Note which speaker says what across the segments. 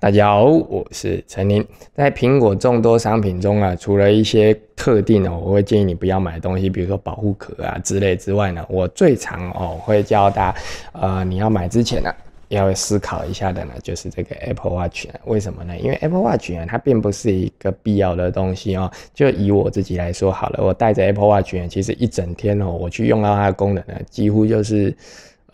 Speaker 1: 大家好，我是陈林。在苹果众多商品中啊，除了一些特定的我会建议你不要买的东西，比如说保护壳啊之类之外呢，我最常哦会教大家，呃，你要买之前呢，要思考一下的呢，就是这个 Apple Watch。为什么呢？因为 Apple Watch 啊，它并不是一个必要的东西哦。就以我自己来说好了，我戴着 Apple Watch，其实一整天哦，我去用到它的功能呢，几乎就是。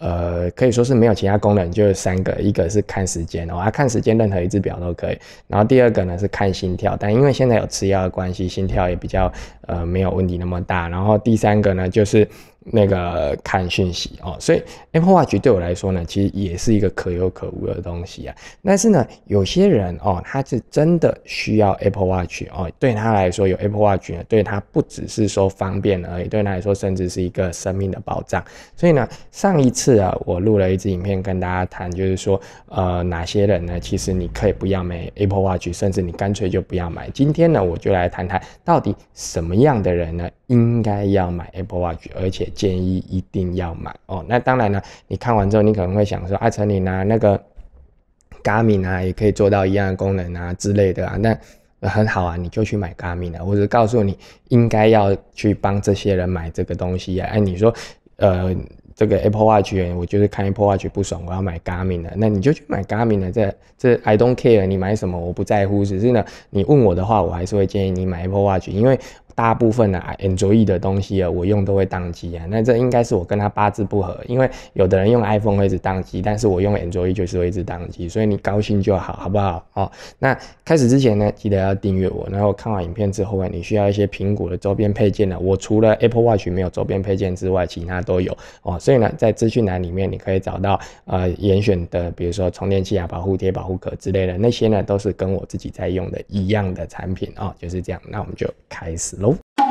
Speaker 1: 呃，可以说是没有其他功能，就是三个，一个是看时间，的话，看时间，任何一只表都可以。然后第二个呢是看心跳，但因为现在有吃药的关系，心跳也比较呃没有问题那么大。然后第三个呢就是。那个看讯息哦，所以 Apple Watch 对我来说呢，其实也是一个可有可无的东西啊。但是呢，有些人哦，他是真的需要 Apple Watch 哦，对他来说有 Apple Watch 呢，对他不只是说方便而已，对他来说甚至是一个生命的保障。所以呢，上一次啊，我录了一支影片跟大家谈，就是说，呃，哪些人呢，其实你可以不要买 Apple Watch，甚至你干脆就不要买。今天呢，我就来谈谈到底什么样的人呢？应该要买 Apple Watch，而且建议一定要买哦。那当然了，你看完之后，你可能会想说：“阿陈林啊，那个 Garmin 啊，也可以做到一样的功能啊之类的啊。”那很好啊，你就去买 Garmin 了。我只告诉你，应该要去帮这些人买这个东西啊。哎，你说，呃，这个 Apple Watch，我就是看 Apple Watch 不爽，我要买 Garmin 了。那你就去买 Garmin 了。这这，I don't care，你买什么，我不在乎。只是呢，你问我的话，我还是会建议你买 Apple Watch，因为。大部分啊 a n d r o i d 的东西啊，我用都会宕机啊。那这应该是我跟他八字不合，因为有的人用 iPhone 会一直宕机，但是我用 Android 就是会一直宕机。所以你高兴就好，好不好？哦，那开始之前呢，记得要订阅我。然后看完影片之后啊，你需要一些苹果的周边配件呢，我除了 Apple Watch 没有周边配件之外，其他都有哦。所以呢，在资讯栏里面你可以找到呃严选的，比如说充电器啊、保护贴、保护壳之类的，那些呢都是跟我自己在用的一样的产品哦。就是这样，那我们就开始。love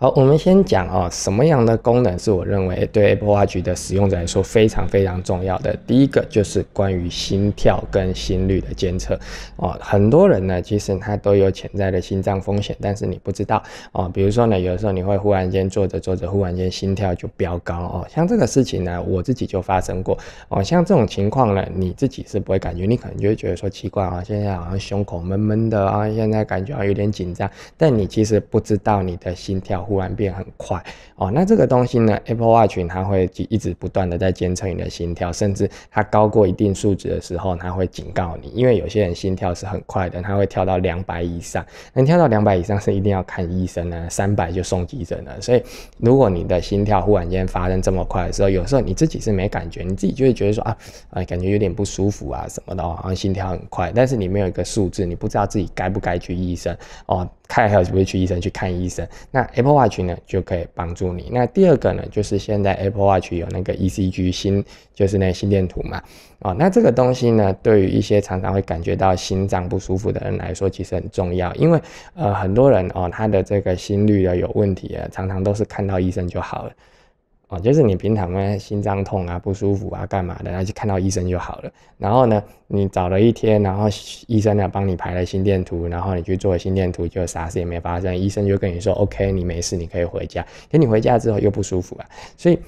Speaker 1: 好，我们先讲哦，什么样的功能是我认为对 Apple Watch 的使用者来说非常非常重要的？第一个就是关于心跳跟心率的监测哦。很多人呢，其实他都有潜在的心脏风险，但是你不知道哦。比如说呢，有的时候你会忽然间坐着坐着，忽然间心跳就飙高哦。像这个事情呢，我自己就发生过哦。像这种情况呢，你自己是不会感觉，你可能就会觉得说奇怪啊，现在好像胸口闷闷的啊，现在感觉有点紧张，但你其实不知道你的心跳。忽然变很快哦，那这个东西呢？Apple Watch 它会一直不断的在监测你的心跳，甚至它高过一定数值的时候，它会警告你。因为有些人心跳是很快的，它会跳到两百以上。能跳到两百以上是一定要看医生的，三百就送急诊了。所以，如果你的心跳忽然间发生这么快的时候，有时候你自己是没感觉，你自己就会觉得说啊，感觉有点不舒服啊什么的哦，心跳很快，但是你没有一个数字，你不知道自己该不该去医生哦。看还是不去医生去看医生，那 Apple Watch 呢就可以帮助你。那第二个呢，就是现在 Apple Watch 有那个 ECG 心，就是那心电图嘛。哦，那这个东西呢，对于一些常常会感觉到心脏不舒服的人来说，其实很重要。因为呃，很多人哦，他的这个心率的有问题啊，常常都是看到医生就好了。哦，就是你平常呢，心脏痛啊、不舒服啊、干嘛的，然后去看到医生就好了。然后呢，你找了一天，然后医生呢帮你排了心电图，然后你去做心电图，就啥事也没发生，医生就跟你说 OK，你没事，你可以回家。可你回家之后又不舒服啊，所以。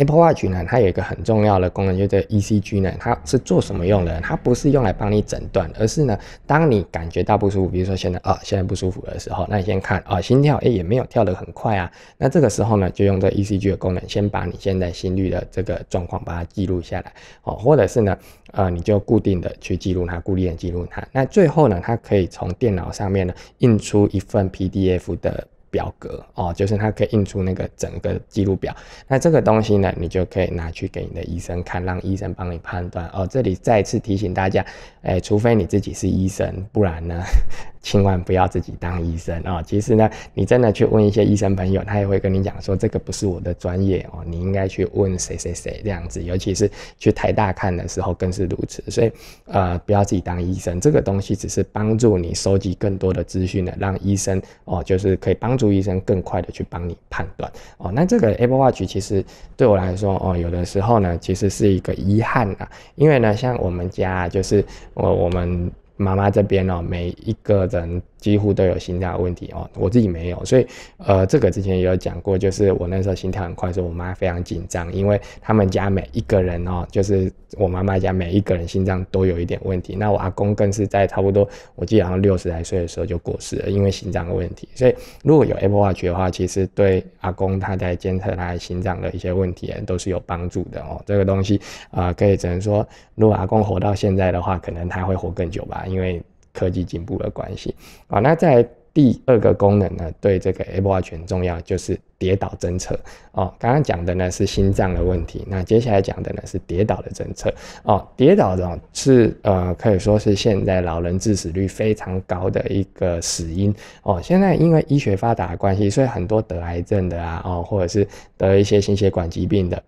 Speaker 1: Apple Watch 呢，它有一个很重要的功能，就是 ECG 呢，它是做什么用的？它不是用来帮你诊断，而是呢，当你感觉到不舒服，比如说现在啊，现在不舒服的时候，那你先看啊，心跳，哎，也没有跳得很快啊。那这个时候呢，就用这 ECG 的功能，先把你现在心率的这个状况把它记录下来，哦，或者是呢，呃，你就固定的去记录它，固定的记录它。那最后呢，它可以从电脑上面呢，印出一份 PDF 的。表格哦，就是它可以印出那个整个记录表。那这个东西呢，你就可以拿去给你的医生看，让医生帮你判断。哦，这里再次提醒大家，哎，除非你自己是医生，不然呢。千万不要自己当医生啊！其实呢，你真的去问一些医生朋友，他也会跟你讲说，这个不是我的专业哦，你应该去问谁谁谁这样子。尤其是去台大看的时候更是如此。所以，呃，不要自己当医生，这个东西只是帮助你收集更多的资讯的，让医生哦，就是可以帮助医生更快的去帮你判断哦。那这个 Apple Watch 其实对我来说哦，有的时候呢，其实是一个遗憾啊，因为呢，像我们家就是我我们。妈妈这边哦，每一个人。几乎都有心跳问题哦，我自己没有，所以呃，这个之前也有讲过，就是我那时候心跳很快的时候，我妈非常紧张，因为他们家每一个人哦，就是我妈妈家每一个人心脏都有一点问题，那我阿公更是在差不多我记得好像六十来岁的时候就过世了，因为心脏的问题。所以如果有 Apple Watch 的话，其实对阿公他在监测他心脏的一些问题都是有帮助的哦。这个东西啊，可以只能说，如果阿公活到现在的话，可能他会活更久吧，因为。科技进步的关系啊，那在第二个功能呢，对这个 A l I 全重要，就是跌倒侦测哦，刚刚讲的呢是心脏的问题，那接下来讲的呢是跌倒的侦测哦。跌倒呢是呃可以说是现在老人致死率非常高的一个死因哦。现在因为医学发达的关系，所以很多得癌症的啊，哦，或者是得一些心血管疾病的。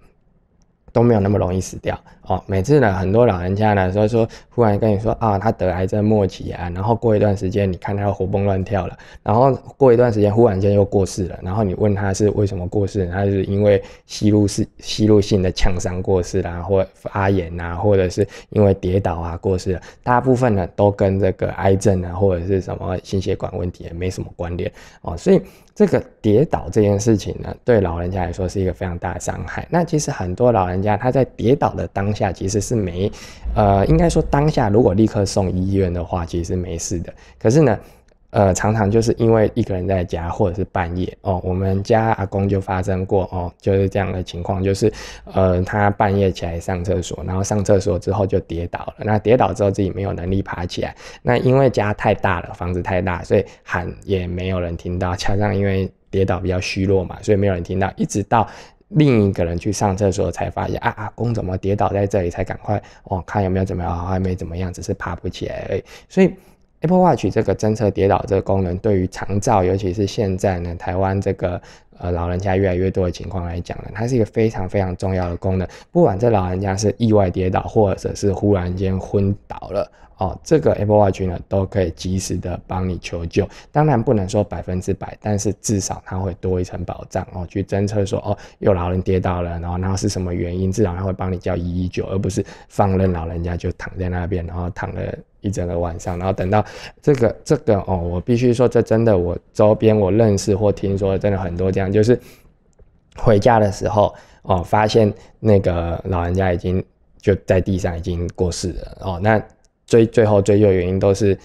Speaker 1: 都没有那么容易死掉哦。每次呢，很多老人家呢，所以说忽然跟你说啊，他得癌症末期啊，然后过一段时间，你看他活蹦乱跳了，然后过一段时间忽然间又过世了，然后你问他是为什么过世，他是因为吸入是吸入性的呛伤过世啦，或发炎啊，或者是因为跌倒啊过世。大部分呢都跟这个癌症啊或者是什么心血管问题也没什么关联哦，所以。这个跌倒这件事情呢，对老人家来说是一个非常大的伤害。那其实很多老人家他在跌倒的当下其实是没，呃，应该说当下如果立刻送医院的话，其实没事的。可是呢。呃，常常就是因为一个人在家，或者是半夜哦，我们家阿公就发生过哦，就是这样的情况，就是呃，他半夜起来上厕所，然后上厕所之后就跌倒了。那跌倒之后自己没有能力爬起来，那因为家太大了，房子太大，所以喊也没有人听到。加上因为跌倒比较虚弱嘛，所以没有人听到。一直到另一个人去上厕所才发现，啊，阿公怎么跌倒在这里？才赶快哦，看有没有怎么样，还没怎么样，只是爬不起来。所以。Apple Watch 这个侦测跌倒这个功能，对于长照，尤其是现在呢，台湾这个呃老人家越来越多的情况来讲呢，它是一个非常非常重要的功能。不管这老人家是意外跌倒，或者是忽然间昏倒了，哦，这个 Apple Watch 呢都可以及时的帮你求救。当然不能说百分之百，但是至少它会多一层保障哦，去侦测说哦有老人跌倒了，然后然后是什么原因，至少它会帮你叫119，而不是放任老人家就躺在那边，然后躺了。一整个晚上，然后等到这个这个哦，我必须说，这真的，我周边我认识或听说真的很多这样，就是回家的时候哦，发现那个老人家已经就在地上已经过世了哦。那最最后追究原因都是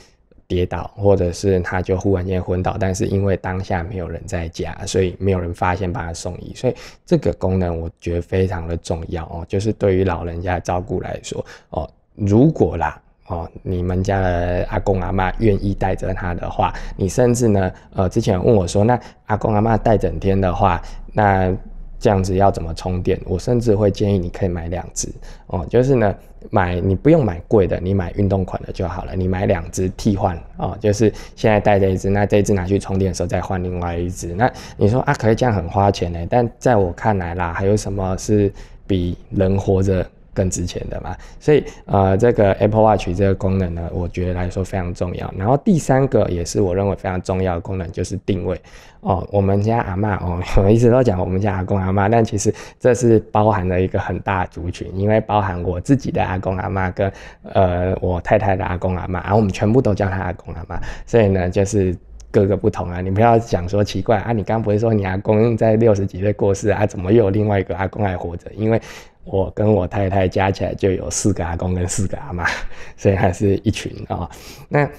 Speaker 1: 跌倒，或者是他就忽然间昏倒，但是因为当下没有人在家，所以没有人发现把他送医。所以这个功能我觉得非常的重要哦，就是对于老人家照顾来说哦，如果啦。哦，你们家的阿公阿妈愿意带着他的话，你甚至呢，呃，之前问我说，那阿公阿妈带整天的话，那这样子要怎么充电？我甚至会建议你可以买两只哦，就是呢，买你不用买贵的，你买运动款的就好了，你买两只替换哦，就是现在带着一只，那这一只拿去充电的时候再换另外一只。那你说啊，可以这样很花钱呢？但在我看来啦，还有什么是比人活着？更值钱的嘛，所以呃，这个 Apple Watch 这个功能呢，我觉得来说非常重要。然后第三个也是我认为非常重要的功能就是定位哦，我们家阿妈哦，我一直都讲我们家阿公阿妈，但其实这是包含了一个很大族群，因为包含我自己的阿公阿妈跟呃我太太的阿公阿妈，然后我们全部都叫他阿公阿妈，所以呢就是各个不同啊，你不要讲说奇怪啊，你刚不是说你阿公在六十几岁过世啊，怎么又有另外一个阿公还活着？因为我跟我太太加起来就有四个阿公跟四个阿妈，所以还是一群啊。那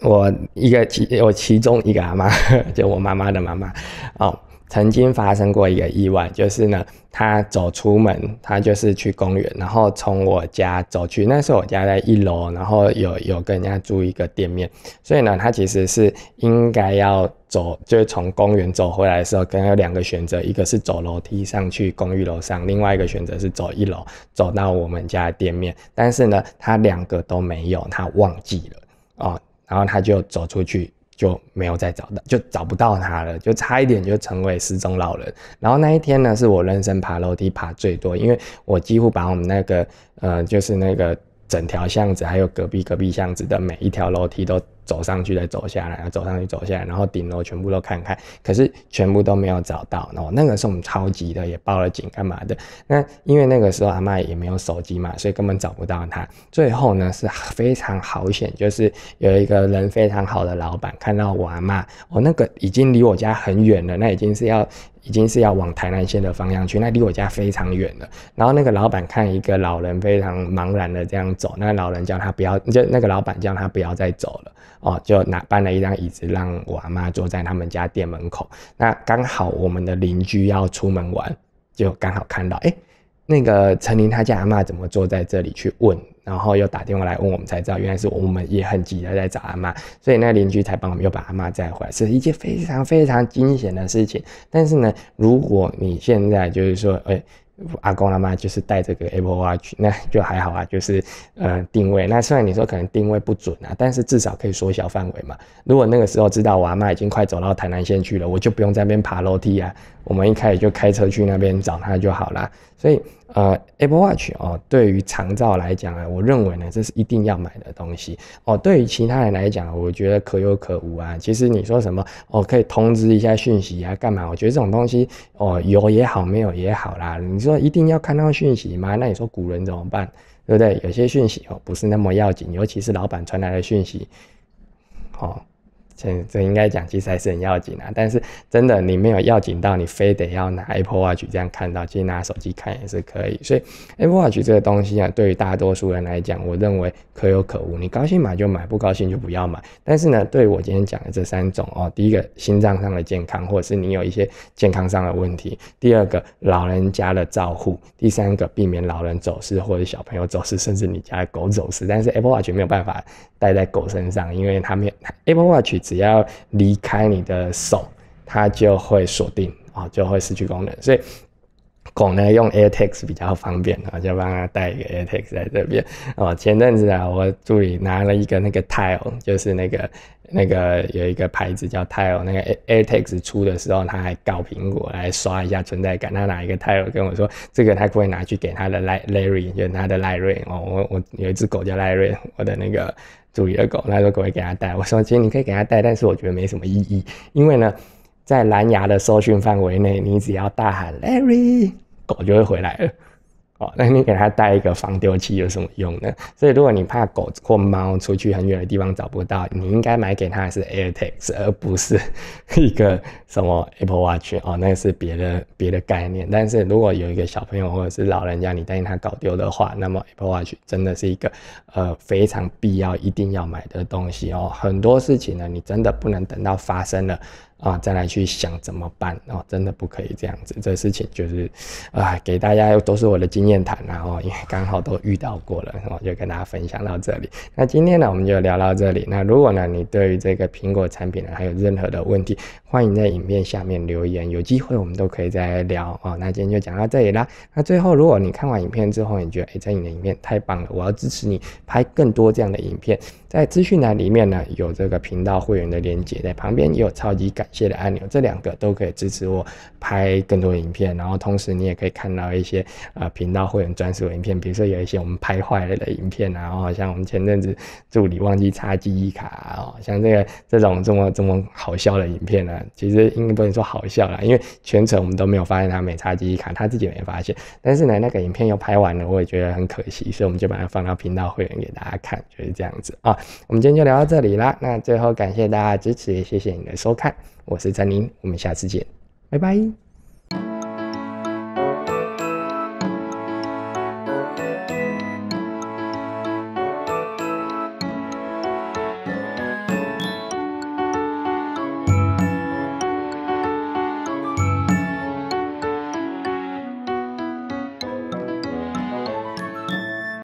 Speaker 1: 我一个其我其中一个阿妈，就我妈妈的妈妈，哦。曾经发生过一个意外，就是呢，他走出门，他就是去公园，然后从我家走去。那时候我家在一楼，然后有有跟人家租一个店面，所以呢，他其实是应该要走，就是从公园走回来的时候，跟他有两个选择，一个是走楼梯上去公寓楼上，另外一个选择是走一楼走到我们家店面。但是呢，他两个都没有，他忘记了啊，然后他就走出去。就没有再找到，就找不到他了，就差一点就成为失踪老人。然后那一天呢，是我人生爬楼梯爬最多，因为我几乎把我们那个呃，就是那个整条巷子，还有隔壁隔壁巷子的每一条楼梯都。走上去再走下来，然后走上去走下来，然后顶楼全部都看看，可是全部都没有找到。然后那个时候我们超急的，也报了警干嘛的？那因为那个时候阿妈也没有手机嘛，所以根本找不到她。最后呢是非常好险，就是有一个人非常好的老板看到我阿妈，我那个已经离我家很远了，那已经是要。已经是要往台南县的方向去，那离我家非常远了。然后那个老板看一个老人非常茫然的这样走，那个老人叫他不要，就那个老板叫他不要再走了哦，就拿搬了一张椅子让我阿妈坐在他们家店门口。那刚好我们的邻居要出门玩，就刚好看到，哎，那个陈林他家阿妈怎么坐在这里？去问。然后又打电话来问我们，才知道原来是我们也很急的在找阿妈，所以那邻居才帮我们又把阿妈载回来，是一件非常非常惊险的事情。但是呢，如果你现在就是说，呃，阿公阿妈就是带这个 Watch，那就还好啊，就是呃定位。那虽然你说可能定位不准啊，但是至少可以缩小范围嘛。如果那个时候知道我阿妈已经快走到台南县去了，我就不用在边爬楼梯啊。我们一开始就开车去那边找他就好了。所以，呃，Apple Watch 哦，对于长照来讲啊，我认为呢，这是一定要买的东西哦。对于其他人来讲，我觉得可有可无啊。其实你说什么，哦，可以通知一下讯息啊，干嘛？我觉得这种东西，哦，有也好，没有也好啦。你说一定要看到讯息吗？那你说古人怎么办？对不对？有些讯息哦，不是那么要紧，尤其是老板传来的讯息，哦。这应该讲其实还是很要紧啊，但是真的你没有要紧到你非得要拿 Apple Watch 这样看到，其实拿手机看也是可以。所以 Apple Watch 这个东西啊，对于大多数人来讲，我认为可有可无。你高兴买就买，不高兴就不要买。但是呢，对我今天讲的这三种哦，第一个心脏上的健康，或者是你有一些健康上的问题；第二个老人家的照护；第三个避免老人走失或者小朋友走失，甚至你家的狗走失。但是 Apple Watch 没有办法戴在狗身上，因为它没 Apple Watch。只要离开你的手，它就会锁定啊，就会失去功能，所以。狗呢用 AirTags 比较方便，就帮他带一个 AirTags 在这边。哦，前阵子啊，我助理拿了一个那个 Tile，就是那个那个有一个牌子叫 Tile，那个 AirTags 出的时候，他还告苹果来刷一下存在感。他拿一个 Tile 跟我说，这个他不会拿去给他的 Larry，就是他的赖瑞。哦，我我有一只狗叫赖瑞，我的那个助理的狗，他说狗会给他带。我说其实你可以给他带，但是我觉得没什么意义，因为呢，在蓝牙的搜寻范围内，你只要大喊 Larry。狗就会回来了，哦，那你给它带一个防丢器有什么用呢？所以如果你怕狗或猫出去很远的地方找不到，你应该买给它的是 Air Tags，而不是一个什么 Apple Watch 哦，那是别的别的概念。但是如果有一个小朋友或者是老人家，你担心它搞丢的话，那么 Apple Watch 真的是一个呃非常必要、一定要买的东西哦。很多事情呢，你真的不能等到发生了。啊，再来去想怎么办哦，真的不可以这样子。这事情就是，啊，给大家都是我的经验谈，然后因为刚好都遇到过了，我就跟大家分享到这里。那今天呢，我们就聊到这里。那如果呢，你对于这个苹果产品呢还有任何的问题，欢迎在影片下面留言，有机会我们都可以再聊哦。那今天就讲到这里啦。那最后，如果你看完影片之后，你觉得哎，这你的影片太棒了，我要支持你拍更多这样的影片。在资讯栏里面呢，有这个频道会员的连接，在旁边也有超级感谢的按钮，这两个都可以支持我拍更多影片，然后同时你也可以看到一些呃频道会员专属影片，比如说有一些我们拍坏了的影片啊，像我们前阵子助理忘记插记忆卡啊，像这个这种这么这么好笑的影片呢，其实应该不能说好笑了，因为全程我们都没有发现他没插记忆卡，他自己没发现，但是呢那个影片又拍完了，我也觉得很可惜，所以我们就把它放到频道会员给大家看，就是这样子啊。我们今天就聊到这里啦。那最后感谢大家支持，谢谢你的收看，我是陈宁，我们下次见，拜拜。